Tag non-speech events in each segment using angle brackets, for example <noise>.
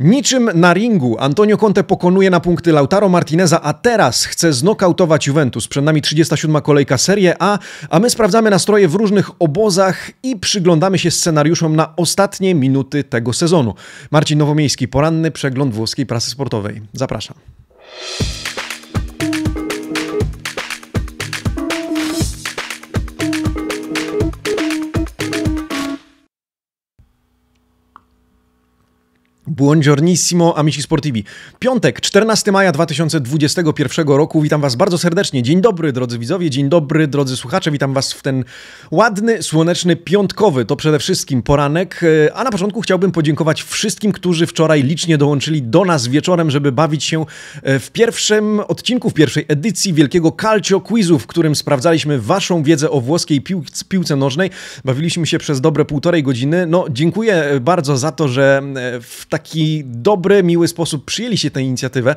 Niczym na ringu Antonio Conte pokonuje na punkty Lautaro Martineza, a teraz chce znokautować Juventus. Przed nami 37. kolejka Serie A, a my sprawdzamy nastroje w różnych obozach i przyglądamy się scenariuszom na ostatnie minuty tego sezonu. Marcin Nowomiejski, poranny przegląd włoskiej prasy sportowej. Zapraszam. Buongiornissimo, amici sportivi. Piątek, 14 maja 2021 roku. Witam Was bardzo serdecznie. Dzień dobry, drodzy widzowie, dzień dobry, drodzy słuchacze. Witam Was w ten ładny, słoneczny, piątkowy, to przede wszystkim poranek. E, a na początku chciałbym podziękować wszystkim, którzy wczoraj licznie dołączyli do nas wieczorem, żeby bawić się e, w pierwszym odcinku, w pierwszej edycji wielkiego Calcio Quizu, w którym sprawdzaliśmy Waszą wiedzę o włoskiej piłce nożnej. Bawiliśmy się przez dobre półtorej godziny. No, dziękuję bardzo za to, że e, w takim taki dobry, miły sposób przyjęli się tę inicjatywę.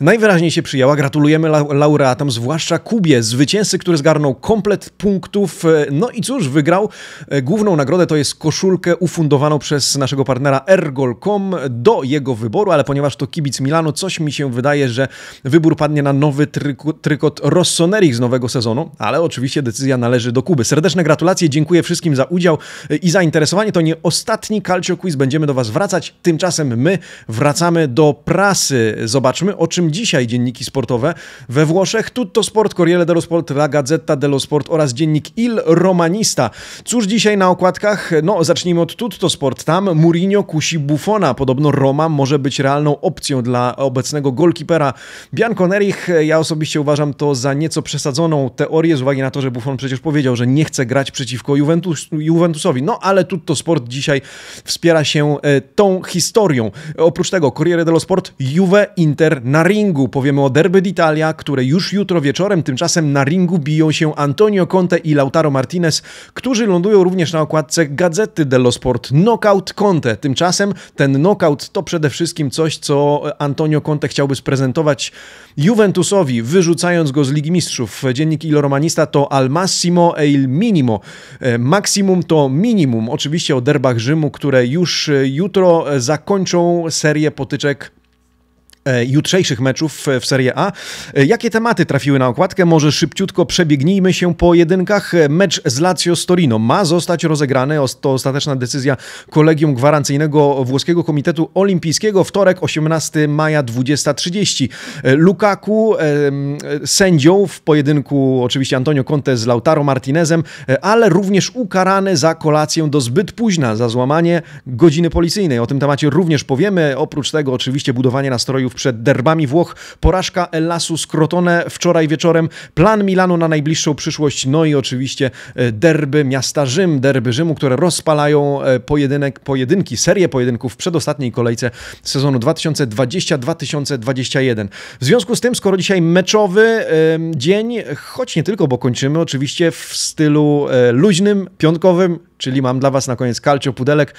Najwyraźniej się przyjęła. Gratulujemy laureatom, zwłaszcza Kubie, zwycięzcy, który zgarnął komplet punktów. E, no i cóż, wygrał e, główną nagrodę, to jest koszulkę ufundowaną przez naszego partnera ergol.com do jego wyboru, ale ponieważ to kibic Milanu, coś mi się wydaje, że wybór padnie na nowy tryko, trykot Rossoneri z nowego sezonu, ale oczywiście decyzja należy do Kuby. Serdeczne gratulacje, dziękuję wszystkim za udział e, i zainteresowanie. To nie ostatni Calcio Quiz, będziemy do Was wracać. Tymczasem Tymczasem my wracamy do prasy. Zobaczmy, o czym dzisiaj dzienniki sportowe we Włoszech. Tutto Sport, Corriere dello Sport, La Gazzetta dello Sport oraz dziennik Il Romanista. Cóż dzisiaj na okładkach? No, zacznijmy od Tutto Sport. Tam Mourinho kusi Buffona. Podobno Roma może być realną opcją dla obecnego golkipera Bianconerich. Ja osobiście uważam to za nieco przesadzoną teorię z uwagi na to, że Buffon przecież powiedział, że nie chce grać przeciwko Juventus, Juventusowi. No, ale Tutto Sport dzisiaj wspiera się e, tą historią historią. Oprócz tego Corriere dello Sport, Juve, Inter na ringu. Powiemy o derby d'Italia, które już jutro wieczorem, tymczasem na ringu biją się Antonio Conte i Lautaro Martinez, którzy lądują również na okładce Gazety dello Sport. Knockout Conte. Tymczasem ten knockout to przede wszystkim coś, co Antonio Conte chciałby sprezentować Juventusowi, wyrzucając go z Ligi Mistrzów. Dziennik Il Romanista to al massimo e il minimo. E, Maksimum to minimum. Oczywiście o derbach Rzymu, które już e, jutro zakończą kończą serię potyczek E, jutrzejszych meczów w Serie A. E, jakie tematy trafiły na okładkę? Może szybciutko przebiegnijmy się po jedynkach. E, mecz z Lazio z Torino ma zostać rozegrany. To ostateczna decyzja Kolegium Gwarancyjnego Włoskiego Komitetu Olimpijskiego. Wtorek, 18 maja, 20.30. Lukaku sędzią w pojedynku oczywiście Antonio Conte z Lautaro Martinezem, ale również ukarany za kolację do zbyt późna, za złamanie godziny policyjnej. O tym temacie również powiemy. Oprócz tego oczywiście budowanie nastrojów przed derbami Włoch, porażka Elasu z Crotone wczoraj wieczorem, plan Milanu na najbliższą przyszłość, no i oczywiście e, derby miasta Rzym, derby Rzymu, które rozpalają e, pojedynek, pojedynki, serię pojedynków w przedostatniej kolejce sezonu 2020-2021. W związku z tym, skoro dzisiaj meczowy dzień, choć nie tylko, bo kończymy oczywiście w stylu e, luźnym, piątkowym, czyli mam dla Was na koniec kalcio pudelek.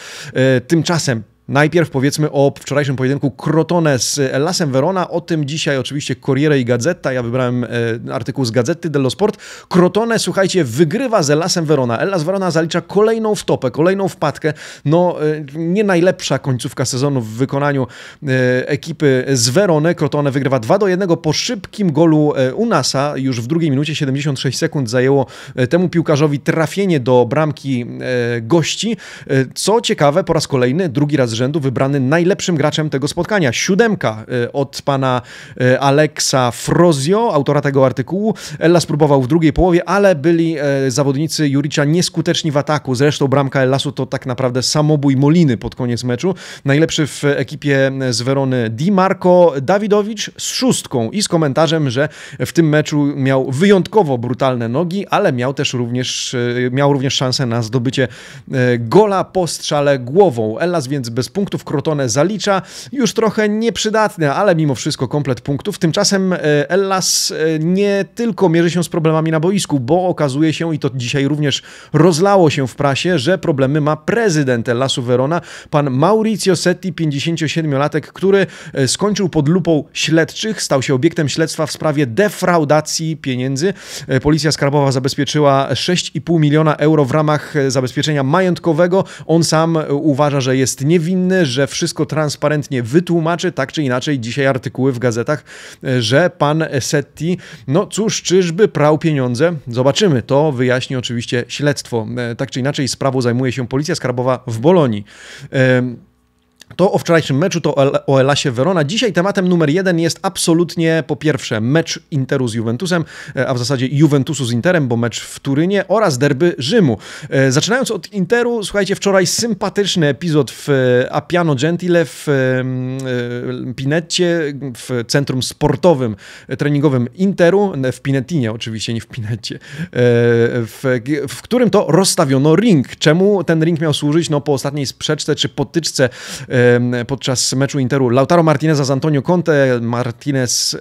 Tymczasem Najpierw powiedzmy o wczorajszym pojedynku Crotone z e, Lasem Verona. O tym dzisiaj oczywiście Corriere i Gazeta. Ja wybrałem e, artykuł z Gazety dello Sport. Crotone, słuchajcie, wygrywa z Lasem Verona. Elas Verona zalicza kolejną wtopę, kolejną wpadkę. No, e, nie najlepsza końcówka sezonu w wykonaniu ekipy z Verony. Crotone wygrywa 2 do 1 po szybkim golu Unasa. Już w drugiej minucie 76 sekund zajęło temu piłkarzowi trafienie do bramki gości. Co ciekawe, po raz kolejny, drugi raz rzędu wybrany najlepszym graczem tego spotkania. Siódemka e, od pana e, Alexa Frozio, autora tego artykułu. Ella spróbował w drugiej połowie, ale byli e, zawodnicy Juricza nieskuteczni w ataku. Zresztą bramka Ellasu to tak naprawdę samobój Moliny pod koniec meczu. Najlepszy w ekipie z Werony Di Marco Dawidowicz z szóstką i z komentarzem, że w tym meczu miał wyjątkowo brutalne nogi, ale miał też również, miał również szansę na zdobycie gola po strzale głową. Ellas więc bez punktów krotone zalicza. Już trochę nieprzydatne, ale mimo wszystko komplet punktów. Tymczasem e, Ellas e, nie tylko mierzy się z problemami na boisku, bo okazuje się, i to dzisiaj również rozlało się w prasie, że problemy ma prezydent Ellasu Verona, pan Maurizio Setti, 57-latek, który e, skończył pod lupą śledczych, stał się obiektem śledztwa w sprawie defraudacji pieniędzy. Policja Skarbowa zabezpieczyła 6,5 miliona euro w ramach zabezpieczenia majątkowego. On sam uważa, że jest niewinny że wszystko transparentnie wytłumaczy, tak czy inaczej dzisiaj artykuły w gazetach, e, że pan Setti, no cóż, czyżby prał pieniądze? Zobaczymy, to wyjaśni oczywiście śledztwo. E, tak czy inaczej sprawą zajmuje się Policja Skarbowa w Bolonii. E, to o wczorajszym meczu, to o Elasie Verona. Dzisiaj tematem numer jeden jest absolutnie po pierwsze mecz Interu z Juventusem, e, a w zasadzie Juventusu z Interem, bo mecz w Turynie oraz derby Rzymu. E, zaczynając od Interu, słuchajcie, wczoraj sympatyczny epizod w e, Appiano Gentile w Pinecie, w centrum sportowym, treningowym Interu, w Pinetinie oczywiście, nie w Pinecie, w, w którym to rozstawiono ring. Czemu ten ring miał służyć? No po ostatniej sprzeczce czy potyczce podczas meczu Interu Lautaro Martineza z Antonio Conte. Martinez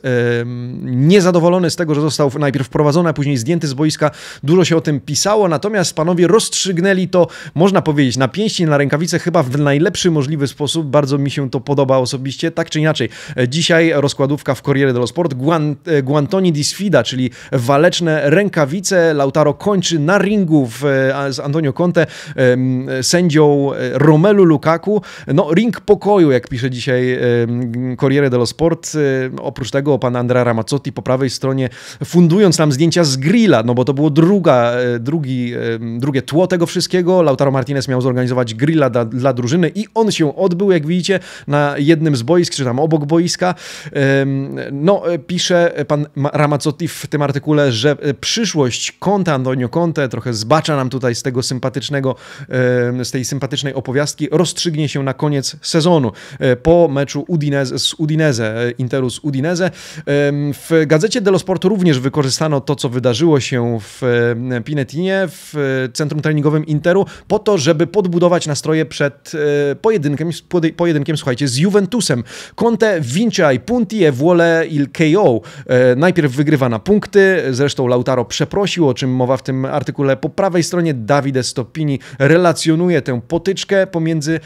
niezadowolony z tego, że został najpierw wprowadzony, a później zdjęty z boiska. Dużo się o tym pisało, natomiast panowie rozstrzygnęli to, można powiedzieć, na pięści, na rękawice, chyba w najlepszy możliwy sposób. Bardzo mi się to podoba osobiście, tak czy inaczej. Dzisiaj rozkładówka w Corriere dello Sport. E, Guantoni di Sfida, czyli waleczne rękawice. Lautaro kończy na ringu e, z Antonio Conte, sędzią e, Romelu Lukaku. No, ring Ring pokoju, jak pisze dzisiaj Corriere dello Sport. Y, oprócz tego o Andrea Ramazzotti po prawej stronie, fundując nam zdjęcia z grilla, no bo to było druga, e, drugi, drugie tło tego wszystkiego. Lautaro Martinez miał zorganizować grilla dla, dla drużyny i on się odbył, jak widzicie, na jednym z boisk, czy tam obok boiska. No, e, pisze pan Ramazzotti w tym artykule, że e, przyszłość Conte, Antonio Conte, trochę zbacza nam tutaj z tego sympatycznego, z tej sympatycznej opowiastki, rozstrzygnie się na koniec sezonu e, po meczu Udinese, z Udinese, Interu z Udinese. W gazecie dello Sportu również wykorzystano to, co wydarzyło się w e, Pinetinie, w e, centrum treningowym Interu, po to, żeby podbudować nastroje przed pojedynkiem, pojedynkiem słuchajcie, z Juventusem. Conte vincia i punti e vuole il KO. Najpierw wygrywa na punkty, zresztą Lautaro przeprosił, o czym mowa w tym artykule. Po prawej stronie Davide Stoppini relacjonuje tę potyczkę pomiędzy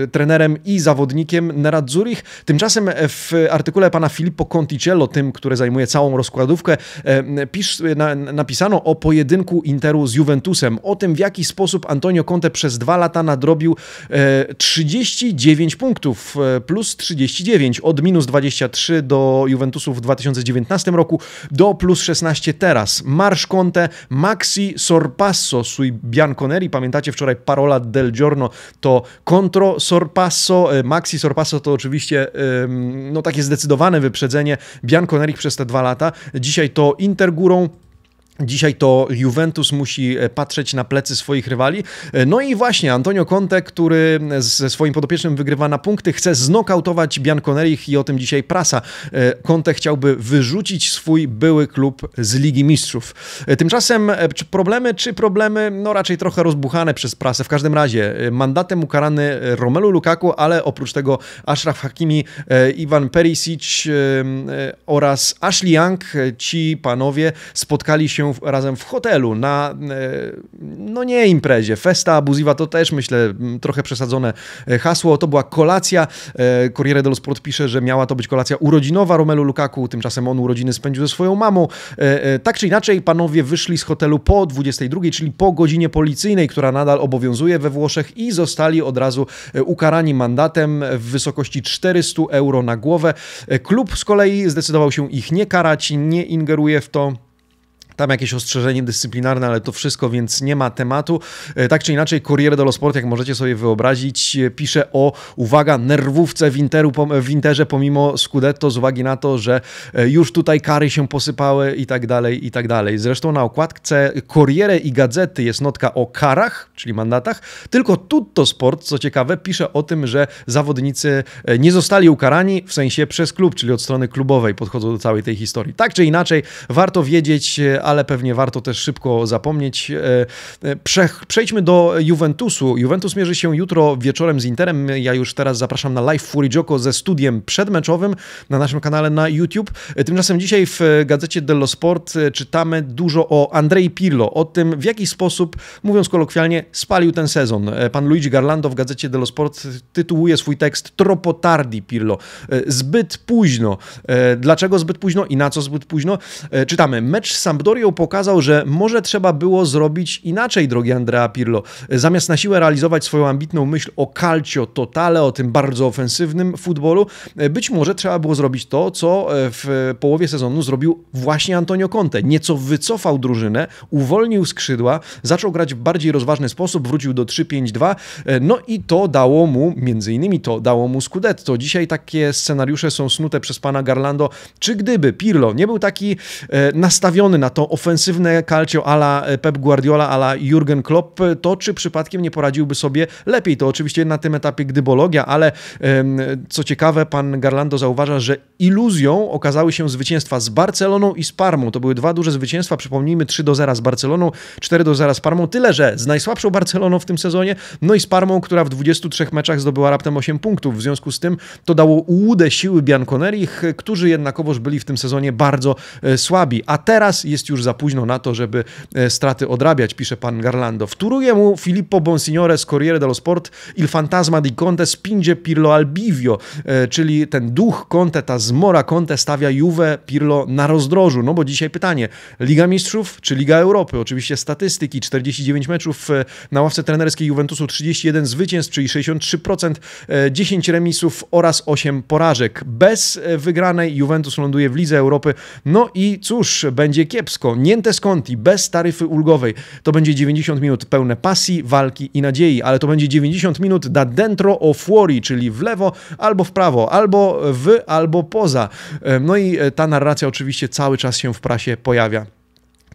E, trenerem i zawodnikiem Nerad Zurich. Tymczasem w artykule pana Filippo Conticello, tym, który zajmuje całą rozkładówkę, e, pisz, na, napisano o pojedynku Interu z Juventusem, o tym w jaki sposób Antonio Conte przez dwa lata nadrobił 39 e, punktów, plus 39, od minus 23 do Juventusu w 2019 roku do plus 16 teraz. Marsz Conte, Maxi Sorpasso sui Bianconeri, pamiętacie wczoraj parola del giorno to contro sorpasso, e, maxi sorpasso to oczywiście e, no takie zdecydowane wyprzedzenie Bianconeri przez te dwa lata. Dzisiaj to Inter górą, Dzisiaj to Juventus musi e, patrzeć na plecy swoich rywali. E, no i właśnie Antonio Conte, który e, ze swoim podopiecznym wygrywa na punkty, chce znokautować Bianconerich i o tym dzisiaj prasa. Conte chciałby wyrzucić swój były klub z Ligi Mistrzów. Tymczasem czy problemy, czy problemy, no raczej trochę rozbuchane przez prasę. W każdym razie mandatem ukarany Romelu Lukaku, ale oprócz tego Ashraf Hakimi, Iwan Perisic oraz Ashley Young, ci panowie spotkali się razem w hotelu na, e, no nie imprezie, festa abuziwa to też myślę trochę przesadzone e, hasło. To była kolacja. E, Corriere dello Sport pisze, że miała to być kolacja urodzinowa Romelu Lukaku, tymczasem on urodziny spędził ze swoją mamą. Tak czy inaczej, panowie wyszli z hotelu po 22, czyli po godzinie policyjnej, która nadal obowiązuje we Włoszech i zostali od razu ukarani mandatem w wysokości 400 euro na głowę. Klub z kolei zdecydował się ich nie karać, nie ingeruje w to. Tam jakieś ostrzeżenie dyscyplinarne, ale to wszystko, więc nie ma tematu. E, tak czy inaczej, Corriere dello Sport, jak możecie sobie wyobrazić, e, pisze o, uwaga, nerwówce w, Interu, w Interze pomimo Scudetto z uwagi na to, że e, już tutaj kary się posypały i tak dalej, i tak dalej. Zresztą na okładce Corriere i Gazety jest notka o karach, czyli mandatach, tylko Tutto Sport, co ciekawe, pisze o tym, że zawodnicy nie zostali ukarani, w sensie przez klub, czyli od strony klubowej podchodzą do całej tej historii. Tak czy inaczej, warto wiedzieć, ale pewnie warto też szybko zapomnieć. E, e, przejdźmy do Juventusu. Juventus mierzy się jutro wieczorem z Interem. Ja już teraz zapraszam na live Furijoko ze studiem przedmeczowym na naszym kanale na YouTube. E, tymczasem dzisiaj w gazecie Dello Sport czytamy dużo o Andrei Pirlo, o tym w jaki sposób, mówiąc kolokwialnie, spalił ten sezon. Pan Luigi Garlando w gazecie Dello Sport tytułuje swój tekst tardi Pirlo. Zbyt późno. Dlaczego zbyt późno i na co zbyt późno? Czytamy. Mecz Sampdoria historią pokazał, że może trzeba było zrobić inaczej, drogi Andrea Pirlo. Zamiast na siłę realizować swoją ambitną myśl o calcio totale, o tym bardzo ofensywnym futbolu, być może trzeba było zrobić to, co e, w połowie sezonu zrobił właśnie Antonio Conte. Nieco wycofał drużynę, uwolnił skrzydła, zaczął grać w bardziej rozważny sposób, wrócił do 3-5-2, e, no i to dało mu, między innymi to dało mu Scudetto. Dzisiaj takie scenariusze są snute przez pana Garlando. Czy gdyby Pirlo nie był taki e, nastawiony na tą ofensywne calcio ala e, Pep Guardiola, ala Jurgen Klopp, to czy przypadkiem nie poradziłby sobie lepiej? To oczywiście na tym etapie gdybologia, ale co ciekawe, pan Garlando zauważa, że iluzją okazały się zwycięstwa z Barceloną i z Parmą. To były dwa duże zwycięstwa, przypomnijmy 3 do 0 z Barceloną, 4 do 0 z Parmą, tyle że z najsłabszą Barceloną w tym sezonie, no i z Parmą, która w 23 meczach zdobyła raptem 8 punktów. W związku z tym to dało łudę siły Bianconeri którzy jednakowoż byli w tym sezonie bardzo e, słabi. A teraz jest już już za późno na to, żeby e, straty odrabiać, pisze pan Garlando. Wtóruje mu Filippo Bonsignore z Corriere dello Sport Il Fantasma di Conte spinge Pirlo al bivio, e, czyli ten duch Conte, ta zmora Conte stawia Juve Pirlo na rozdrożu. No bo dzisiaj pytanie, Liga Mistrzów czy Liga Europy? Oczywiście statystyki, 49 meczów e, na ławce trenerskiej Juventusu, 31 zwycięstw, czyli 63%, 10 remisów oraz 8 porażek. Bez wygranej Juventus ląduje w Lidze Europy. No i cóż, będzie kiepsko wszystko, niente sconti, bez taryfy ulgowej. To będzie 90 minut pełne pasji, walki i nadziei, ale to będzie 90 minut da dentro o fuori, czyli w lewo albo w prawo, albo w, albo poza. E, no i e, ta narracja oczywiście cały czas się w prasie pojawia.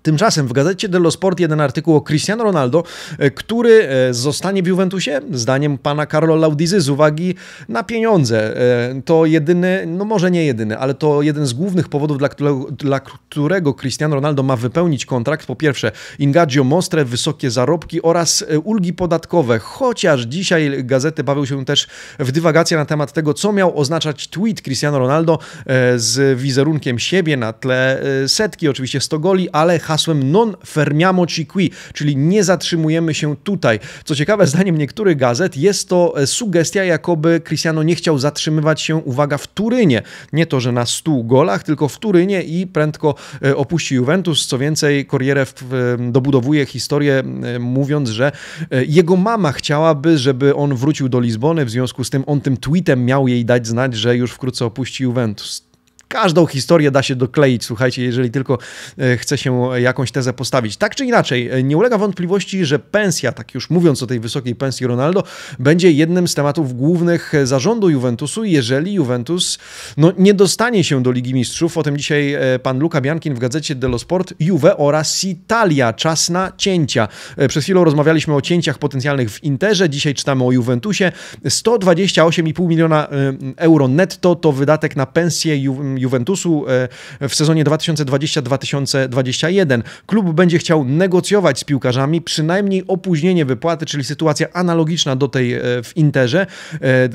Tymczasem w gazecie dello Sport jeden artykuł o Cristiano Ronaldo, e, który e, zostanie w Juventusie, zdaniem pana Carlo Laudizy, z uwagi na pieniądze. E, to jedyny, no może nie jedyny, ale to jeden z głównych powodów, dla którego, dla którego Cristiano Ronaldo ma wypełnić kontrakt. Po pierwsze, ingaggio Mostre, wysokie zarobki oraz ulgi podatkowe. Chociaż dzisiaj gazety bawią się też w dywagacje na temat tego, co miał oznaczać tweet Cristiano Ronaldo z wizerunkiem siebie na tle setki, oczywiście 100 goli, ale hasłem non fermiamo ci qui, czyli nie zatrzymujemy się tutaj. Co ciekawe, zdaniem niektórych gazet jest to e, sugestia, jakoby Cristiano nie chciał zatrzymywać się, uwaga, w Turynie. Nie to, że na 100 golach, tylko w Turynie i prędko e, opuści Juventus. Co więcej, Corriere dobudowuje historię e, mówiąc, że jego mama chciałaby, żeby on wrócił do Lizbony, w związku z tym on tym tweetem miał jej dać znać, że już wkrótce opuści Juventus każdą historię da się dokleić, słuchajcie, jeżeli tylko e, chce się jakąś tezę postawić. Tak czy inaczej, e, nie ulega wątpliwości, że pensja, tak już mówiąc o tej wysokiej pensji Ronaldo, będzie jednym z tematów głównych e, zarządu Juventusu, jeżeli Juventus no, nie dostanie się do Ligi Mistrzów. O tym dzisiaj pan Luka Biankin w gazecie dello Sport, Juve oraz Italia. Czas na cięcia. Przez chwilę rozmawialiśmy o cięciach potencjalnych w Interze, dzisiaj czytamy o Juventusie. 128,5 miliona euro netto to wydatek na pensję Ju Juventusu e, w sezonie 2020-2021. Klub będzie chciał negocjować z piłkarzami przynajmniej opóźnienie wypłaty, czyli sytuacja analogiczna do tej e, w Interze. E,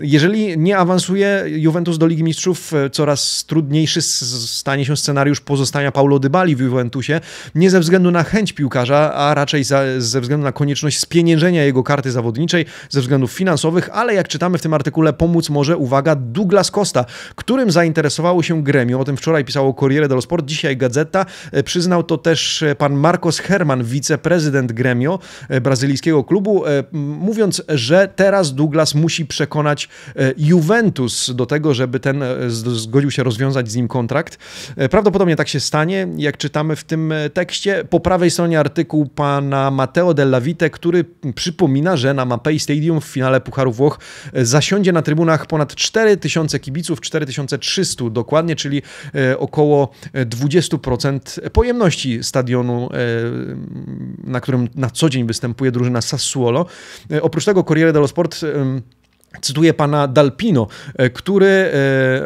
jeżeli nie awansuje Juventus do Ligi Mistrzów, coraz trudniejszy stanie się scenariusz pozostania Paulo Dybali w Juventusie, nie ze względu na chęć piłkarza, a raczej ze względu na konieczność spieniężenia jego karty zawodniczej, ze względów finansowych, ale jak czytamy w tym artykule, pomóc może, uwaga, Douglas Costa, którym zainteresowało się gremium. O tym wczoraj pisało Corriere dello Sport, dzisiaj Gazeta. E, przyznał to też e, pan Marcos Herman, wiceprezydent gremio e, brazylijskiego klubu, mówiąc, że teraz Douglas musi przekonać Juventus do tego, żeby ten zgodził się rozwiązać z nim kontrakt. Prawdopodobnie tak się stanie, jak czytamy w tym tekście. Po prawej stronie artykuł pana Matteo Della Vite, który przypomina, że na Mapei Stadium w finale Pucharu Włoch zasiądzie na trybunach ponad 4000 kibiców, 4300 dokładnie, czyli czyli e, około 20% e, pojemności stadionu, e, na którym na co dzień występuje drużyna Sassuolo. Oprócz tego Corriere dello Sport Cytuję pana Dalpino, który,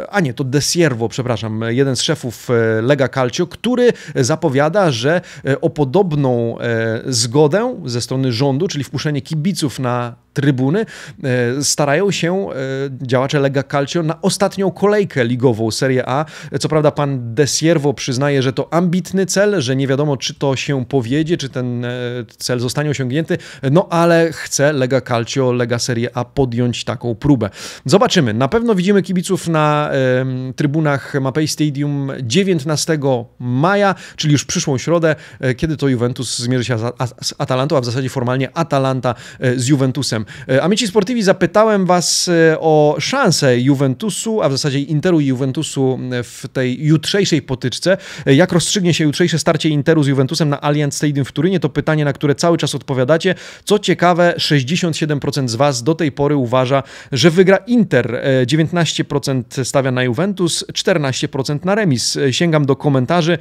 a nie, to De Siervo, przepraszam, jeden z szefów Lega Calcio, który zapowiada, że o podobną zgodę ze strony rządu, czyli wpuszczenie kibiców na trybuny, e, starają się e, działacze Lega Calcio na ostatnią kolejkę ligową Serie A. Co prawda pan De Siervo przyznaje, że to ambitny cel, że nie wiadomo czy to się powiedzie, czy ten e, cel zostanie osiągnięty, no ale chce Lega Calcio, Lega Serie A podjąć taką próbę. Zobaczymy. Na pewno widzimy kibiców na trybunach Mapei Stadium 19 maja, czyli już przyszłą środę, kiedy to Juventus zmierzy się z Atalantą, a w zasadzie formalnie Atalanta z Juventusem. E, Amici Sportivi, zapytałem Was e, o szansę Juventusu, a w zasadzie Interu i Juventusu w tej jutrzejszej potyczce. E, jak rozstrzygnie się jutrzejsze starcie Interu z Juventusem na Allianz Stadium w Turynie? To pytanie, na które cały czas odpowiadacie. Co ciekawe, 67% z Was do tej pory uważa, że wygra Inter. 19% stawia na Juventus, 14% na remis. Sięgam do komentarzy.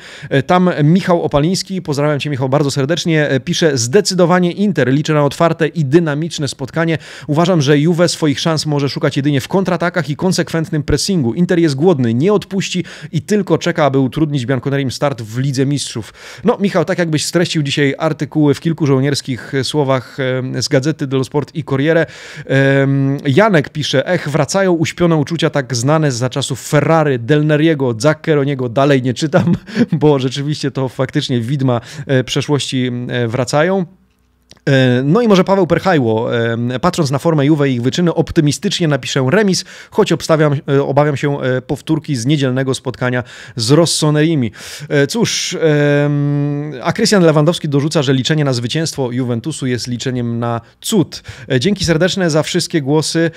Tam Michał Opaliński, pozdrawiam Cię Michał bardzo serdecznie, pisze zdecydowanie Inter. Liczę na otwarte i dynamiczne spotkanie spotkanie. Uważam, że Juve swoich szans może szukać jedynie w kontratakach i konsekwentnym pressingu. Inter jest głodny, nie odpuści i tylko czeka, aby utrudnić Bianconerim start w Lidze Mistrzów. No, Michał, tak jakbyś streścił dzisiaj artykuły w kilku żołnierskich e, słowach e, z Gazety dello Sport i Corriere. Janek pisze, ech, wracają uśpione uczucia tak znane za czasów Ferrari, Del Neriego, Zaccheroniego. Dalej nie czytam, <laughs> bo rzeczywiście to faktycznie widma e, przeszłości wracają. E, no i może Paweł Perchajło, e, patrząc na formę Juve i ich wyczyny, optymistycznie napiszę remis, choć obstawiam, e, obawiam się powtórki z niedzielnego spotkania z Rossonerimi. Cóż, a Krystian Lewandowski dorzuca, że liczenie na zwycięstwo Juventusu jest liczeniem na cud. Dzięki serdeczne za wszystkie głosy.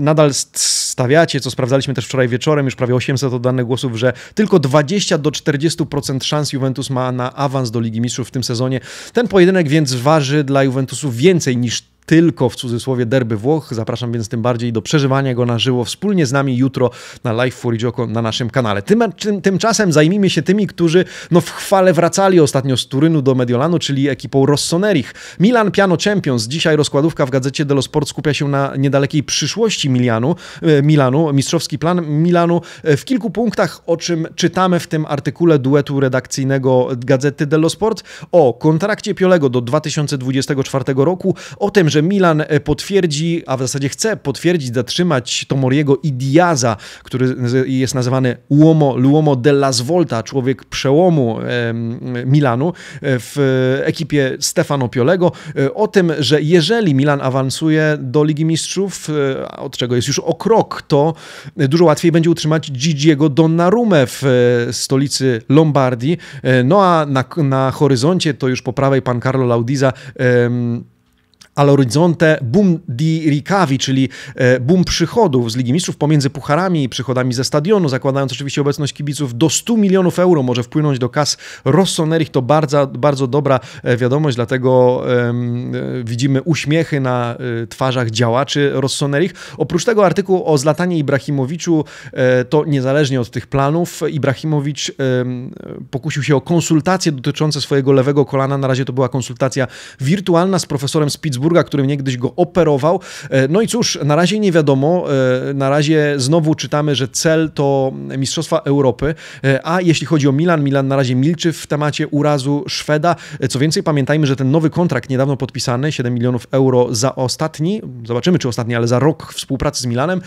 Nadal stawiacie, co sprawdzaliśmy też wczoraj wieczorem, już prawie 800 oddanych głosów, że tylko 20 do 40% szans Juventus ma na awans do Ligi Mistrzów w tym sezonie. Ten pojedynek więc waży dla Juventusu więcej niż tylko w cudzysłowie derby Włoch. Zapraszam więc tym bardziej do przeżywania go na żywo wspólnie z nami jutro na Live for Gioco na naszym kanale. Tym, tym, tymczasem zajmijmy się tymi, którzy no w chwale wracali ostatnio z Turynu do Mediolanu, czyli ekipą Rossonerich. Milan Piano Champions. Dzisiaj rozkładówka w gazecie dello Sport skupia się na niedalekiej przyszłości Milanu, e, Milanu mistrzowski plan Milanu e, w kilku punktach, o czym czytamy w tym artykule duetu redakcyjnego gazety dello Sport, o kontrakcie Piolego do 2024 roku, o tym, że że Milan e, potwierdzi, a w zasadzie chce potwierdzić, zatrzymać Tomoriego i Diaza, który jest nazywany Uomo, Luomo della Svolta, człowiek przełomu Milanu e, w ekipie Stefano Piolego, e, o tym, że jeżeli Milan awansuje do Ligi Mistrzów, od czego jest już o krok, to dużo łatwiej będzie utrzymać Gigiego Donnarumę w stolicy Lombardii. No a na, na horyzoncie to już po prawej pan Carlo Laudiza. Um al horizonte boom di ricavi, czyli e, boom przychodów z Ligi Mistrzów pomiędzy pucharami i przychodami ze stadionu, zakładając oczywiście obecność kibiców, do 100 milionów euro może wpłynąć do kas Rossonerich. To bardzo, bardzo dobra e, wiadomość, dlatego um, widzimy uśmiechy na twarzach działaczy Rossonerich. Oprócz tego artykuł o Zlatanie Ibrahimowiczu, to niezależnie od tych planów, Ibrahimowicz um, pokusił się o konsultacje dotyczące swojego lewego kolana. Na razie to była konsultacja wirtualna z profesorem z Salzburga, którym niegdyś go operował. E, no i cóż, na razie nie wiadomo, e, na razie znowu czytamy, że cel to Mistrzostwa Europy, e, a jeśli chodzi o Milan, Milan na razie milczy w temacie urazu Szweda. Co więcej, pamiętajmy, że ten nowy kontrakt niedawno podpisany, 7 milionów euro za ostatni, zobaczymy czy ostatni, ale za rok współpracy z Milanem,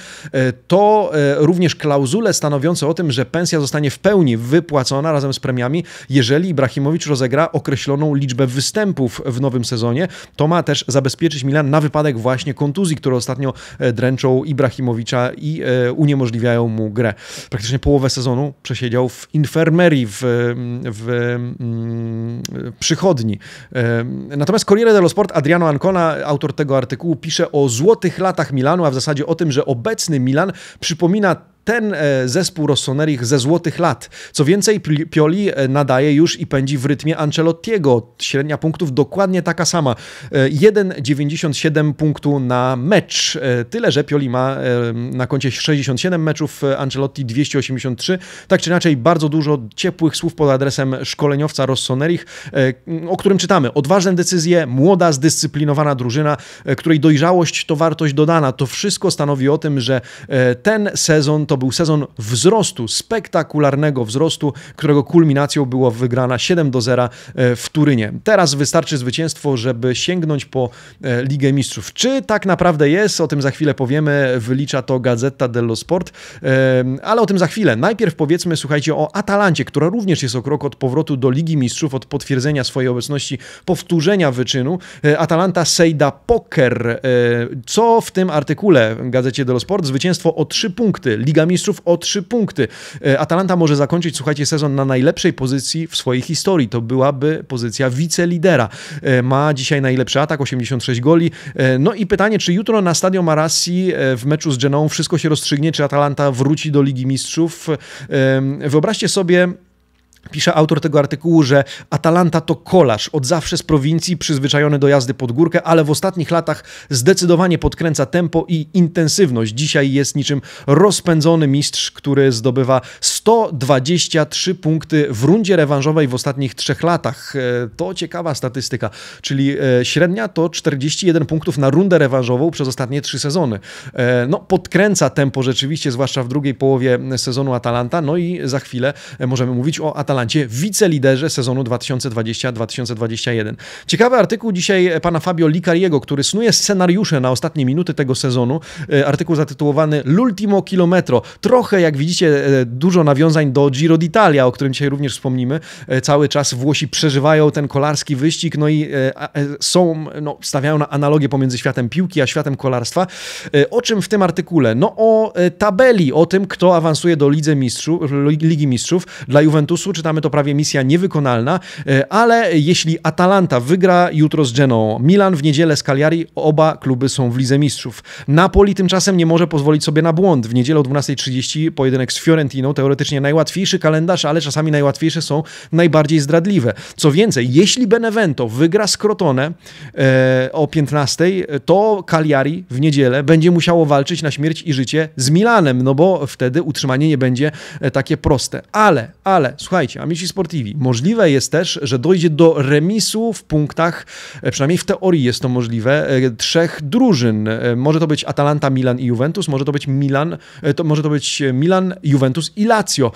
to również klauzule stanowiące o tym, że pensja zostanie w pełni wypłacona razem z premiami, jeżeli Ibrahimowicz rozegra określoną liczbę występów w nowym sezonie. To ma też zabezpieczenie zabezpieczyć Milan na wypadek właśnie kontuzji, które ostatnio e, dręczą Ibrahimowicza i e, uniemożliwiają mu grę. Praktycznie połowę sezonu przesiedział w infermerii, w, w e, przychodni. Natomiast Corriere dello Sport, Adriano Ancona, autor tego artykułu, pisze o złotych latach Milanu, a w zasadzie o tym, że obecny Milan przypomina ten e, zespół Rossonerich ze złotych lat. Co więcej, Pioli e, nadaje już i pędzi w rytmie Ancelottiego. Średnia punktów dokładnie taka sama. 1,97 e, punktu na mecz. Tyle, że Pioli ma na koncie 67 meczów, Ancelotti 283. Tak czy inaczej, bardzo dużo ciepłych słów pod adresem szkoleniowca Rossonerich, o którym czytamy. Odważne decyzje, młoda, zdyscyplinowana drużyna, której dojrzałość to wartość dodana. To wszystko stanowi o tym, że ten sezon to był sezon wzrostu, spektakularnego wzrostu, którego kulminacją była wygrana 7 do 0 e, w Turynie. Teraz wystarczy zwycięstwo, żeby sięgnąć po e, Ligę Mistrzów. Czy tak naprawdę jest? O tym za chwilę powiemy. Wylicza to Gazeta dello Sport, e, ale o tym za chwilę. Najpierw powiedzmy, słuchajcie, o Atalancie, która również jest o krok od powrotu do Ligi Mistrzów, od potwierdzenia swojej obecności, powtórzenia wyczynu. Atalanta Sejda Poker. Co w tym artykule w Gazecie dello Sport? Zwycięstwo o 3 punkty. Liga Liga Mistrzów o trzy punkty. E, Atalanta może zakończyć, słuchajcie, sezon na najlepszej pozycji w swojej historii. To byłaby pozycja wicelidera. E, Ma dzisiaj najlepszy atak, 86 goli. E, no i pytanie, czy jutro na Stadio Marassi w meczu z Genoą wszystko się rozstrzygnie, czy Atalanta wróci do Ligi Mistrzów? Wyobraźcie sobie Pisze autor tego artykułu, że Atalanta to kolarz, od zawsze z prowincji przyzwyczajony do jazdy pod górkę, ale w ostatnich latach zdecydowanie podkręca tempo i intensywność. Dzisiaj jest niczym rozpędzony mistrz, który zdobywa 123 punkty w rundzie rewanżowej w ostatnich trzech latach. E, to ciekawa statystyka, czyli e, średnia to 41 punktów na rundę rewanżową przez ostatnie trzy sezony. E, no, podkręca tempo rzeczywiście, zwłaszcza w drugiej połowie sezonu Atalanta, no i za chwilę możemy mówić o Atalanta Atalancie, wiceliderze sezonu 2020-2021. Ciekawy artykuł dzisiaj e, pana Fabio Licariego, który snuje scenariusze na ostatnie minuty tego sezonu. E, artykuł zatytułowany L'ultimo kilometro. Trochę, jak widzicie, e, dużo nawiązań do Giro d'Italia, o którym dzisiaj również wspomnimy. Cały czas Włosi przeżywają ten kolarski wyścig, no i są, no, stawiają na analogię pomiędzy światem piłki a światem kolarstwa. O czym w tym artykule? No o tabeli, o tym, kto awansuje do Lidze Mistrzów, Ligi Mistrzów dla Juventusu czytamy, to prawie misja niewykonalna, e, ale jeśli Atalanta wygra jutro z Genoa, Milan w niedzielę z Cagliari, oba kluby są w Lidze Mistrzów. Napoli tymczasem nie może pozwolić sobie na błąd. W niedzielę o 12.30 pojedynek z Fiorentiną, teoretycznie najłatwiejszy kalendarz, ale czasami najłatwiejsze są najbardziej zdradliwe. Co więcej, jeśli Benevento wygra z Crotone e, o 15, to Cagliari w niedzielę będzie musiało walczyć na śmierć i życie z Milanem, no bo wtedy utrzymanie nie będzie e, takie proste. Ale, ale, słuchajcie, Słuchajcie, amici sportivi, możliwe jest też, że dojdzie do remisu w punktach, e, przynajmniej w teorii jest to możliwe, e, trzech drużyn. E, może to być Atalanta, Milan i Juventus, może to być Milan, to może to być Milan, Juventus i Lazio.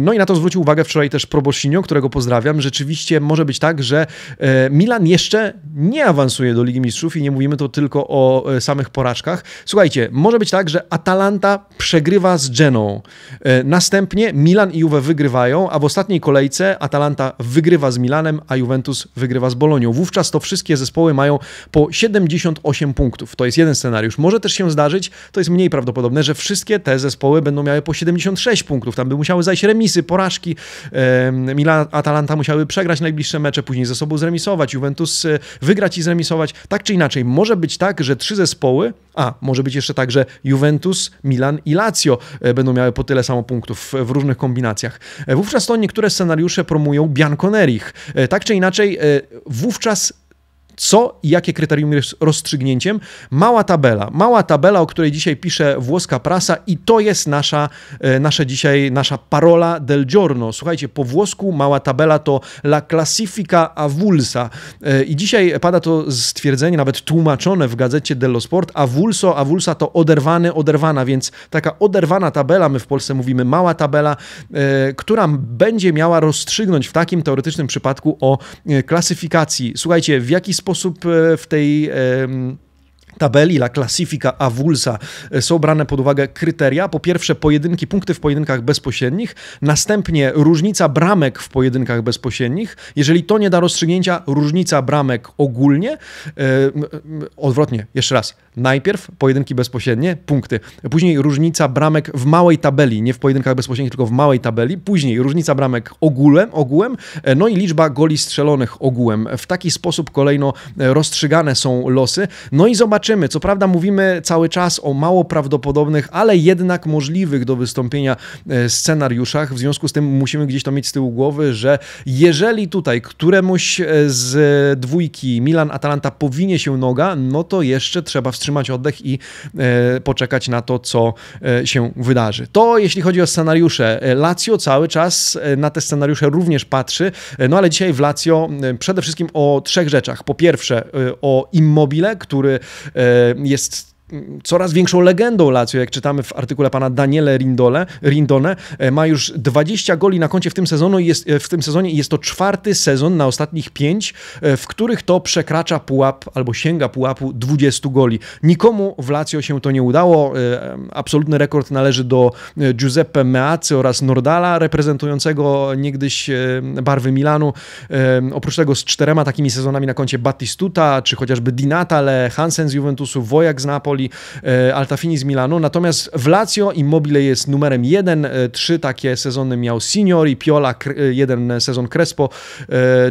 No i na to zwrócił uwagę wczoraj też Probosinio, którego pozdrawiam. Rzeczywiście może być tak, że Milan jeszcze nie awansuje do Ligi Mistrzów i nie mówimy to tylko o samych porażkach. Słuchajcie, może być tak, że Atalanta przegrywa z Geną. Następnie Milan i Juve wygrywają, a w ostatniej kolejce Atalanta wygrywa z Milanem, a Juventus wygrywa z Bolonią. Wówczas to wszystkie zespoły mają po 78 punktów. To jest jeden scenariusz. Może też się zdarzyć, to jest mniej prawdopodobne, że wszystkie te zespoły będą miały po 76 punktów. Tam by musiały zajść remisy, porażki. Milan, Atalanta musiały przegrać najbliższe mecze, później ze sobą zremisować, Juventus e, wygrać i zremisować. Tak czy inaczej, może być tak, że trzy zespoły, a może być jeszcze tak, że Juventus, Milan i Lazio e, będą miały po tyle samo punktów w różnych kombinacjach. E, wówczas Wówczas to niektóre scenariusze promują Bianconerich. E, tak czy inaczej, e, wówczas co i jakie kryterium jest rozstrzygnięciem. Mała tabela, mała tabela, o której dzisiaj pisze włoska prasa i to jest nasza, e, nasze dzisiaj, nasza parola del giorno. Słuchajcie, po włosku mała tabela to la classifica avulsa e, i dzisiaj pada to stwierdzenie, nawet tłumaczone w gazecie dello Sport, avulso, avulsa to oderwany, oderwana, więc taka oderwana tabela, my w Polsce mówimy mała tabela, e, która będzie miała rozstrzygnąć w takim teoretycznym przypadku o klasyfikacji. Słuchajcie, w jaki sposób sposób e, w tej tabeli, la classifica avulsa e, są brane pod uwagę kryteria. Po pierwsze pojedynki, punkty w pojedynkach bezpośrednich, następnie różnica bramek w pojedynkach bezpośrednich. Jeżeli to nie da rozstrzygnięcia, różnica bramek ogólnie, e, odwrotnie, jeszcze raz, Najpierw pojedynki bezpośrednie, punkty. Później różnica bramek w małej tabeli, nie w pojedynkach bezpośrednich, tylko w małej tabeli. Później różnica bramek ogółem, ogółem e, no i liczba goli strzelonych ogółem. W taki sposób kolejno e, rozstrzygane są losy. No i zobaczymy. Co prawda mówimy cały czas o mało prawdopodobnych, ale jednak możliwych do wystąpienia e, scenariuszach. W związku z tym musimy gdzieś to mieć z tyłu głowy, że jeżeli tutaj któremuś z dwójki Milan-Atalanta powinie się noga, no to jeszcze trzeba wstrzymać wstrzymać oddech i e, poczekać na to, co e, się wydarzy. To jeśli chodzi o scenariusze. E, Lazio cały czas na te scenariusze również patrzy, no ale dzisiaj w Lazio przede wszystkim o trzech rzeczach. Po pierwsze o Immobile, który jest coraz większą legendą Lazio, jak czytamy w artykule pana Daniele Rindole, Rindone, e, ma już 20 goli na koncie w tym, sezonu jest, e, w tym sezonie i jest to czwarty sezon na ostatnich pięć, e, w których to przekracza pułap albo sięga pułapu 20 goli. Nikomu w Lazio się to nie udało. Absolutny rekord należy do Giuseppe Meazzy oraz Nordala, reprezentującego niegdyś barwy Milanu. Oprócz tego z czterema takimi sezonami na koncie Battistuta, czy chociażby Dinatale, Hansen z Juventusu, Wojak z Napoli, Napoli, e, Altafini z Milanu. Natomiast w Lazio Immobile jest numerem jeden, e, trzy takie sezony miał Signori, Piola, e, jeden sezon Crespo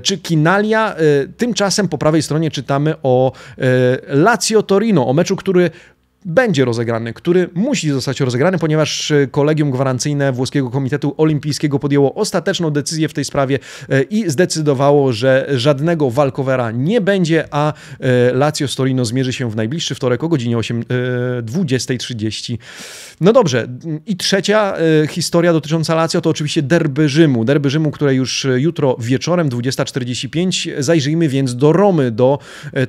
czy Kinalia. Tymczasem po prawej stronie czytamy o Lazio Torino, o meczu, który będzie rozegrany, który musi zostać rozegrany, ponieważ e, kolegium gwarancyjne Włoskiego Komitetu Olimpijskiego podjęło ostateczną decyzję w tej sprawie e, i zdecydowało, że żadnego walkowera nie będzie, a e, Lazio Storino zmierzy się w najbliższy wtorek o godzinie 20.30. No dobrze, i trzecia historia dotycząca Lazio to oczywiście derby Rzymu. Derby Rzymu, które już jutro wieczorem 20.45. Zajrzyjmy więc do Romy, do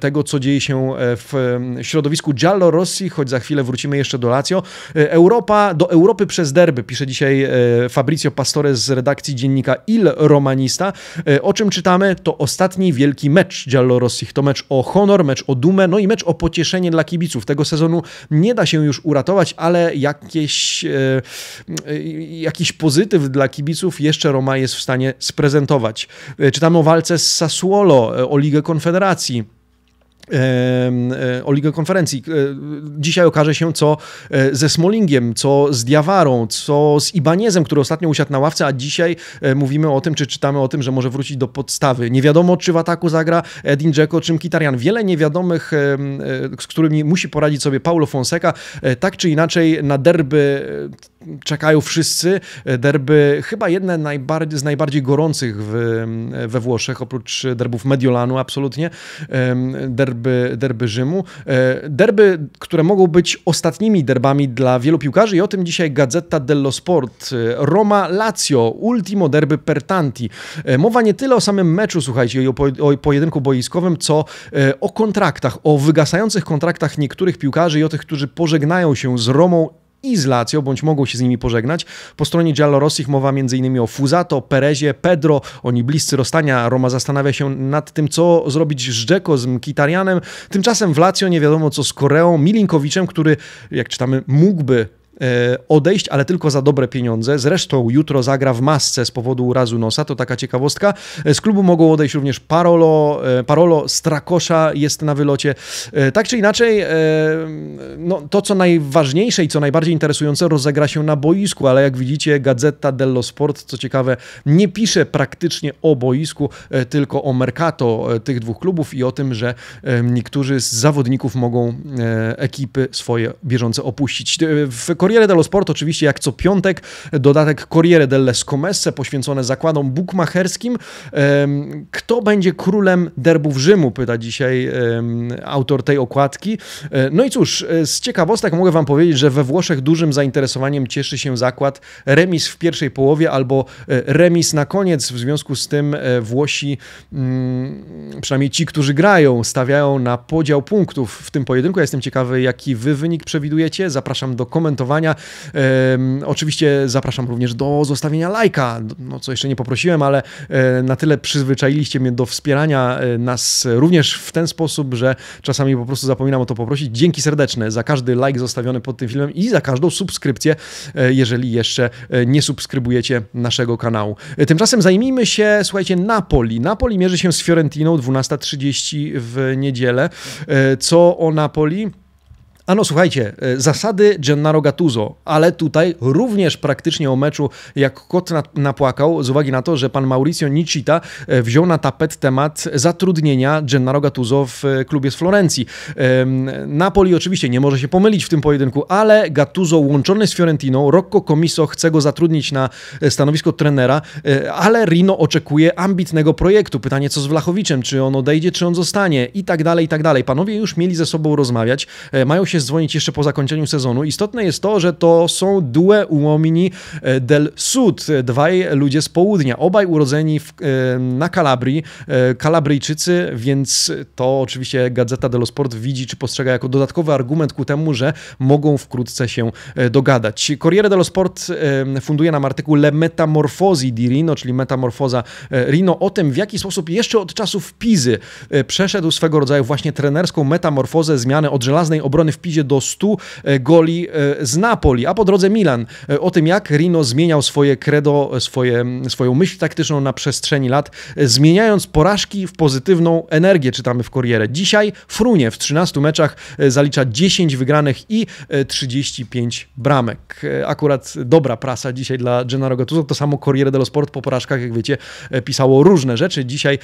tego, co dzieje się w środowisku Giallo Rossi, choć za chwilę wrócimy jeszcze do Lazio. E, Europa, do Europy przez derby, pisze dzisiaj e, Fabrizio Pastore z redakcji dziennika Il Romanista. E, o czym czytamy? To ostatni wielki mecz Giallorossich. To mecz o honor, mecz o dumę, no i mecz o pocieszenie dla kibiców. Tego sezonu nie da się już uratować, ale jakieś, jakiś pozytyw dla kibiców jeszcze Roma jest w stanie sprezentować. Czytamy o walce z Sassuolo, o Ligę Konfederacji. E, oligokonferencji. E, dzisiaj okaże się, co e, ze Smolingiem, co z Diawarą, co z Ibanezem, który ostatnio usiadł na ławce, a dzisiaj mówimy o tym, czy czytamy o tym, że może wrócić do podstawy. Nie wiadomo, czy w ataku zagra Edin Dzeko, czym Kitarian. Wiele niewiadomych, z którymi musi poradzić sobie Paulo Fonseca. Tak czy inaczej na derby czekają wszyscy. Derby chyba jedne z najbardziej gorących w, we Włoszech, oprócz derbów Mediolanu absolutnie, derby, derby Rzymu. E, derby, które mogą być ostatnimi derbami dla wielu piłkarzy i o tym dzisiaj Gazeta dello Sport. E, Roma-Lazio, ultimo derby per tanti. E, mowa nie tyle o samym meczu, słuchajcie, i o, po, o pojedynku boiskowym, co o kontraktach, o wygasających kontraktach niektórych piłkarzy i o tych, którzy pożegnają się z Romą i z Lazio, bądź mogą się z nimi pożegnać. Po stronie Giallorossich mowa m.in. o Fuzato, Perezie, Pedro, oni bliscy rozstania. Roma zastanawia się nad tym, co zrobić z Dzeko, z Mkitarianem. Tymczasem w Lazio nie wiadomo co z Koreą, Milinkowiczem, który, jak czytamy, mógłby E, odejść, ale tylko za dobre pieniądze. Zresztą jutro zagra w masce z powodu urazu nosa, to taka ciekawostka. E, z klubu mogą odejść również Parolo, e, Parolo Strakosza jest na wylocie. Tak czy inaczej, no, to co najważniejsze i co najbardziej interesujące rozegra się na boisku, ale jak widzicie Gazeta dello Sport, co ciekawe, nie pisze praktycznie o boisku, tylko o mercato tych dwóch klubów i o tym, że niektórzy z zawodników mogą ekipy swoje bieżące opuścić. W Corriere dello Sport oczywiście jak co piątek, dodatek Corriere delle Scommesse poświęcone zakładom bukmacherskim. Kto będzie królem derbów Rzymu? Pyta dzisiaj autor tej okładki. E, no i cóż, e, z ciekawostek mogę Wam powiedzieć, że we Włoszech dużym zainteresowaniem cieszy się zakład remis w pierwszej połowie albo e, remis na koniec. W związku z tym Włosi, mm, przynajmniej ci, którzy grają, stawiają na podział punktów w tym pojedynku. Ja jestem ciekawy, jaki Wy wynik przewidujecie. Zapraszam do komentowania komentowania. Oczywiście zapraszam również do zostawienia lajka, no co jeszcze nie poprosiłem, ale e, na tyle przyzwyczailiście mnie do wspierania e, nas również w ten sposób, że czasami po prostu zapominam o to poprosić. Dzięki serdeczne za każdy like zostawiony pod tym filmem i za każdą subskrypcję, e, jeżeli jeszcze nie subskrybujecie naszego kanału. Tymczasem zajmijmy się, słuchajcie, Napoli. Napoli mierzy się z Fiorentiną 12.30 w niedzielę. Co o Napoli? Ano słuchajcie, e, zasady Gennaro Gattuso, ale tutaj również praktycznie o meczu jak kot napłakał z uwagi na to, że pan Mauricio Nicita e, wziął na tapet temat zatrudnienia Gennaro Gattuso w e, klubie z Florencji. Napoli oczywiście nie może się pomylić w tym pojedynku, ale Gattuso łączony z Fiorentiną, Rocco Comiso chce go zatrudnić na stanowisko trenera, ale Rino oczekuje ambitnego projektu. Pytanie co z Wlachowiczem, czy on odejdzie, czy on zostanie i tak dalej, i tak dalej. Panowie już mieli ze sobą rozmawiać, mają się się dzwonić jeszcze po zakończeniu sezonu. Istotne jest to, że to są due uomini e, del sud, dwaj ludzie z południa, obaj urodzeni w, e, na Kalabrii, e, Kalabryjczycy, więc to oczywiście Gazeta dello Sport widzi czy postrzega jako dodatkowy argument ku temu, że mogą wkrótce się dogadać. Corriere dello Sport funduje nam artykuł Le Metamorfosi di Rino, czyli metamorfoza Rino, o tym w jaki sposób jeszcze od czasów Pizy przeszedł swego rodzaju właśnie trenerską metamorfozę zmiany od żelaznej obrony w wpisie do 100 e, goli e, z Napoli. A po drodze Milan. E, o tym, jak Rino zmieniał swoje credo, swoje, swoją myśl taktyczną na przestrzeni lat, zmieniając porażki w pozytywną energię, czytamy w Corriere. Dzisiaj Frunie w 13 meczach zalicza 10 wygranych i 35 bramek. Akurat dobra prasa dzisiaj dla Gennaro Gattuso. To samo Corriere dello Sport po porażkach, jak wiecie, pisało różne rzeczy. Dzisiaj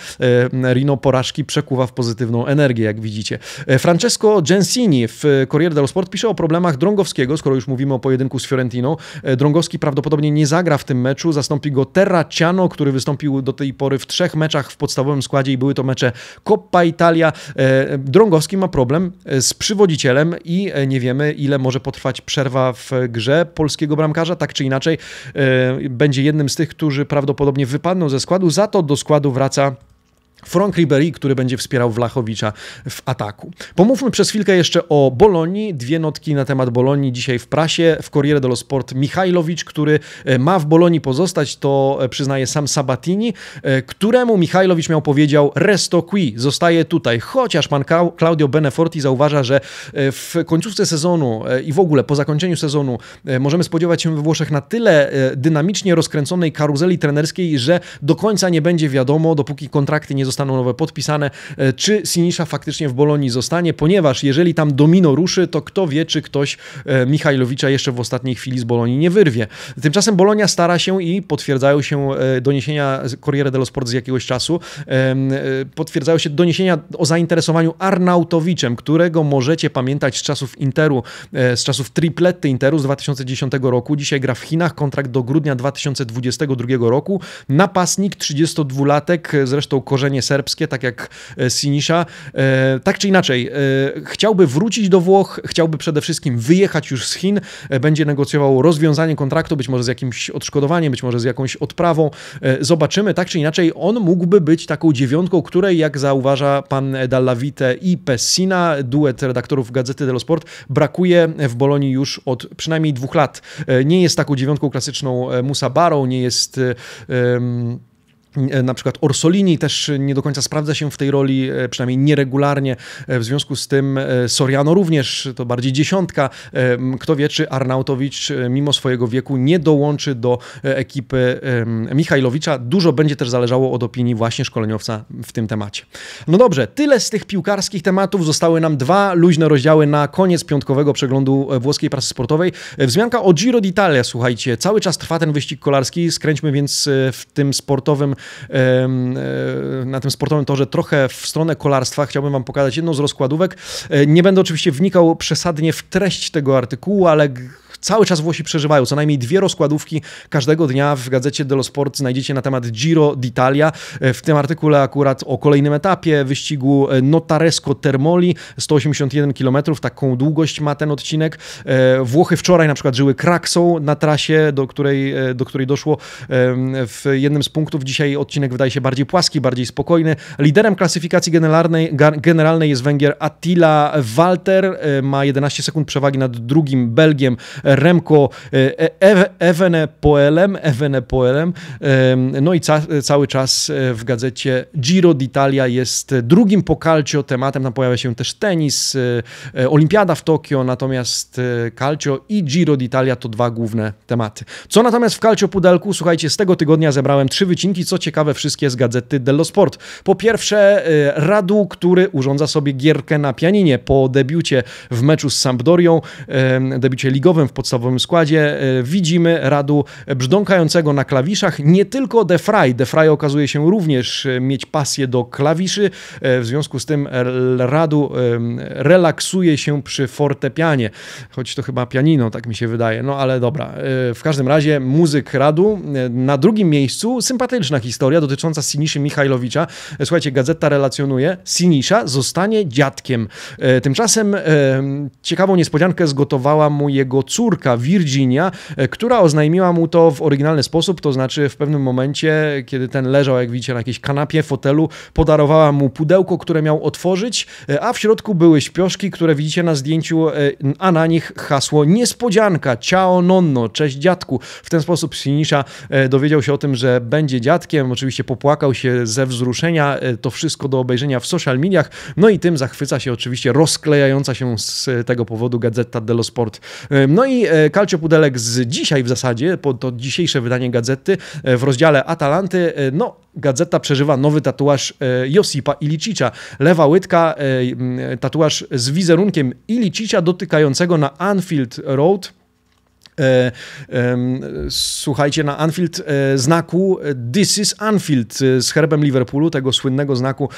Rino porażki przekuwa w pozytywną energię, jak widzicie. Francesco Gensini w Corriere dello Sport pisze o problemach Drągowskiego, skoro już mówimy o pojedynku z Fiorentiną. E, Drągowski prawdopodobnie nie zagra w tym meczu, zastąpi go Terraciano, który wystąpił do tej pory w trzech meczach w podstawowym składzie i były to mecze Coppa Italia. E, Drągowski ma problem e, z przywodzicielem i nie wiemy, ile może potrwać przerwa w grze polskiego bramkarza. Tak czy inaczej, będzie jednym z tych, którzy prawdopodobnie wypadną ze składu. Za to do składu wraca Frank Ribery, który będzie wspierał Wlachowicza w ataku. Pomówmy przez chwilkę jeszcze o Bolonii. Dwie notki na temat Bolonii dzisiaj w prasie. W Corriere dello Sport Michajlowicz, który e, ma w Bolonii pozostać, to e, przyznaje sam Sabatini, e, któremu Michajlowicz miał powiedział resto qui, zostaje tutaj. Chociaż pan Claudio Beneforti zauważa, że w końcówce sezonu i w ogóle po zakończeniu sezonu możemy spodziewać się we Włoszech na tyle dynamicznie rozkręconej karuzeli trenerskiej, że do końca nie będzie wiadomo, dopóki kontrakty nie zostaną zostaną nowe podpisane, e, czy Sinisza faktycznie w Bolonii zostanie, ponieważ jeżeli tam domino ruszy, to kto wie, czy ktoś e, Michajlowicza jeszcze w ostatniej chwili z Bolonii nie wyrwie. Tymczasem Bolonia stara się i potwierdzają się e, doniesienia Corriere dello Sport z jakiegoś czasu, potwierdzają się doniesienia o zainteresowaniu Arnautowiczem, którego możecie pamiętać z czasów Interu, z czasów triplety Interu z 2010 roku. Dzisiaj gra w Chinach, kontrakt do grudnia 2022 roku. Napastnik, 32-latek, zresztą korzenie serbskie, tak jak e, Sinisza. E, tak czy inaczej, e, chciałby wrócić do Włoch, chciałby przede wszystkim wyjechać już z Chin, będzie negocjował rozwiązanie kontraktu, być może z jakimś odszkodowaniem, być może z jakąś odprawą. Zobaczymy. Tak czy inaczej, on mógłby być taką dziewiątką, której, jak zauważa pan Dallavite i Pessina, duet redaktorów Gazety dello Sport, brakuje w Bolonii już od przynajmniej dwóch lat. Nie jest taką dziewiątką klasyczną Musa Barą, nie jest. Um E, na przykład Orsolini też nie do końca sprawdza się w tej roli, e, przynajmniej nieregularnie. E, w związku z tym Soriano również, to bardziej dziesiątka. Kto wie, czy Arnautowicz mimo swojego wieku nie dołączy do ekipy Michajlowicza. Dużo będzie też zależało od opinii właśnie szkoleniowca w tym temacie. No dobrze, tyle z tych piłkarskich tematów. Zostały nam dwa luźne rozdziały na koniec piątkowego przeglądu włoskiej prasy sportowej. Wzmianka o Giro d'Italia, słuchajcie. Cały czas trwa ten wyścig kolarski. Skręćmy więc w tym sportowym E, na tym sportowym torze trochę w stronę kolarstwa. Chciałbym Wam pokazać jedną z rozkładówek. E, nie będę oczywiście wnikał przesadnie w treść tego artykułu, ale Cały czas Włosi przeżywają. Co najmniej dwie rozkładówki każdego dnia w gazecie dello Sport znajdziecie na temat Giro d'Italia. E, w tym artykule akurat o kolejnym etapie wyścigu e, Notaresco Termoli, 181 km, taką długość ma ten odcinek. E, Włochy wczoraj na przykład żyły kraksą na trasie, do której, do której doszło w jednym z punktów. Dzisiaj odcinek wydaje się bardziej płaski, bardziej spokojny. Liderem klasyfikacji generalnej, generalnej jest Węgier Attila Walter, ma 11 sekund przewagi nad drugim Belgiem Remco Evenepoelem, e, Evenepoelem. No i ca cały czas e, w gazecie Giro d'Italia jest drugim po Calcio tematem. Tam pojawia się też tenis, e, olimpiada w Tokio, natomiast Calcio i Giro d'Italia to dwa główne tematy. Co natomiast w Calcio Pudelku? Słuchajcie, z tego tygodnia zebrałem trzy wycinki, co ciekawe wszystkie z gazety dello Sport. Po pierwsze Radu, który urządza sobie gierkę na pianinie po debiucie w meczu z Sampdorią, debiucie ligowym w podstawowym składzie e, widzimy Radu brzdąkającego na klawiszach, nie tylko Defray. Defray okazuje się również e, mieć pasję do klawiszy, e, w związku z tym Radu relaksuje się przy fortepianie, choć to chyba pianino, tak mi się wydaje, no ale dobra. W każdym razie muzyk Radu. Na drugim miejscu sympatyczna historia dotycząca Siniszy Michajlowicza. Słuchajcie, gazeta relacjonuje, Sinisza zostanie dziadkiem. Tymczasem ciekawą niespodziankę zgotowała mu jego córka, córka Virginia, e, która oznajmiła mu to w oryginalny sposób, to znaczy w pewnym momencie, kiedy ten leżał, jak widzicie, na jakiejś kanapie, fotelu, podarowała mu pudełko, które miał otworzyć, e, a w środku były śpioszki, które widzicie na zdjęciu, e, a na nich hasło niespodzianka, ciao nonno, cześć dziadku. W ten sposób Sinisza dowiedział się o tym, że będzie dziadkiem, oczywiście popłakał się ze wzruszenia, to wszystko do obejrzenia w social mediach, no i tym zachwyca się oczywiście rozklejająca się z tego powodu Gazeta dello Sport. No i i e, Calcio Pudelek z dzisiaj w zasadzie, po to dzisiejsze wydanie Gazety e, w rozdziale Atalanty, e, no Gazeta przeżywa nowy tatuaż Josipa Ilicicza. Lewa łydka, tatuaż z wizerunkiem Ilicicza dotykającego na Anfield Road E, słuchajcie, na Anfield e, znaku This is Anfield e, z herbem Liverpoolu, tego słynnego znaku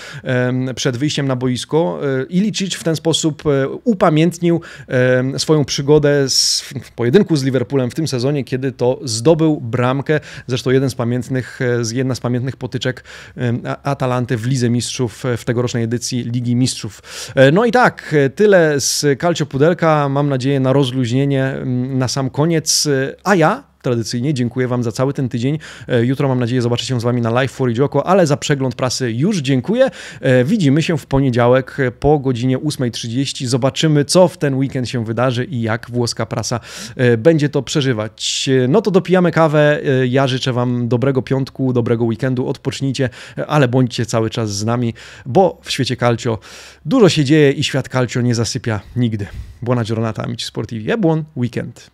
przed wyjściem na boisko. liczyć w ten sposób upamiętnił swoją przygodę z, w pojedynku z Liverpoolem w tym sezonie, kiedy to zdobył bramkę, zresztą jeden z pamiętnych, jedna z pamiętnych potyczek Atalanty w Lidze Mistrzów w tegorocznej edycji Ligi Mistrzów. No i tak, tyle z Calcio Pudelka. Mam nadzieję na rozluźnienie na sam koniec koniec, a ja tradycyjnie dziękuję Wam za cały ten tydzień. E, jutro mam nadzieję zobaczyć się z Wami na Live for Joko, ale za przegląd prasy już dziękuję. E, widzimy się w poniedziałek po godzinie 8.30. Zobaczymy, co w ten weekend się wydarzy i jak włoska prasa e, będzie to przeżywać. No to dopijamy kawę. Ja życzę Wam dobrego piątku, dobrego weekendu. Odpocznijcie, ale bądźcie cały czas z nami, bo w świecie calcio dużo się dzieje i świat calcio nie zasypia nigdy. Buona giornata, amici sportivi e buon weekend.